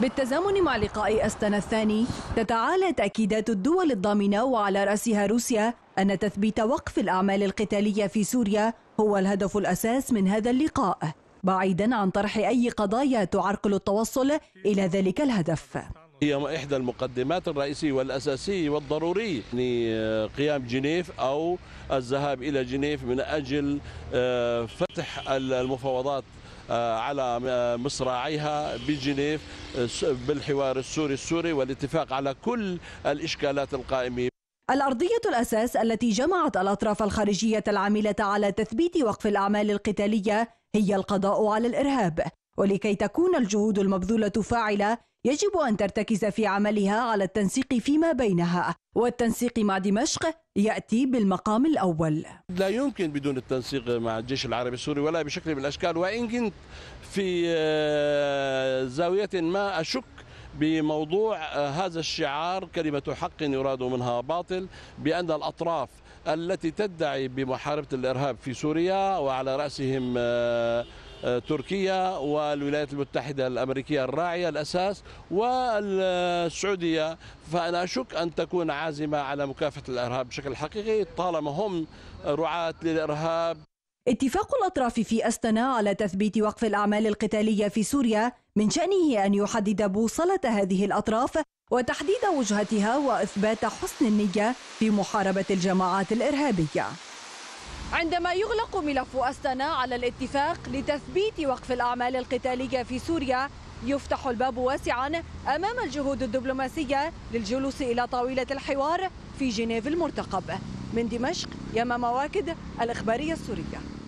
بالتزامن مع لقاء أستنا الثاني تتعالى تأكيدات الدول الضامنة وعلى رأسها روسيا أن تثبيت وقف الأعمال القتالية في سوريا هو الهدف الأساس من هذا اللقاء بعيدا عن طرح أي قضايا تعرقل التوصل إلى ذلك الهدف هي إحدى المقدمات الرئيسية والأساسية والضرورية لقيام جنيف أو الذهاب إلى جنيف من أجل آه، فتح المفاوضات آه، على آه، مصراعيها بجنيف آه، بالحوار السوري السوري والاتفاق على كل الإشكالات القائمة الأرضية الأساس التي جمعت الأطراف الخارجية العاملة على تثبيت وقف الأعمال القتالية هي القضاء على الإرهاب ولكي تكون الجهود المبذولة فاعلة يجب أن ترتكز في عملها على التنسيق فيما بينها والتنسيق مع دمشق يأتي بالمقام الأول لا يمكن بدون التنسيق مع الجيش العربي السوري ولا بشكل من الأشكال وإن كنت في آه، زاوية ما أشك بموضوع آه، هذا الشعار كلمة حق يراد منها باطل بأن الأطراف التي تدعي بمحاربة الإرهاب في سوريا وعلى رأسهم آه، تركيا والولايات المتحدة الأمريكية الراعية الأساس والسعودية فأنا أشك أن تكون عازمة على مكافحة الإرهاب بشكل حقيقي طالما هم رعاة للإرهاب اتفاق الأطراف في أستنا على تثبيت وقف الأعمال القتالية في سوريا من شأنه أن يحدد بوصلة هذه الأطراف وتحديد وجهتها وإثبات حسن النية في محاربة الجماعات الإرهابية عندما يغلق ملف أستنا على الاتفاق لتثبيت وقف الأعمال القتالية في سوريا يفتح الباب واسعا أمام الجهود الدبلوماسية للجلوس إلى طاولة الحوار في جنيف المرتقب من دمشق يما مواكد الإخبارية السورية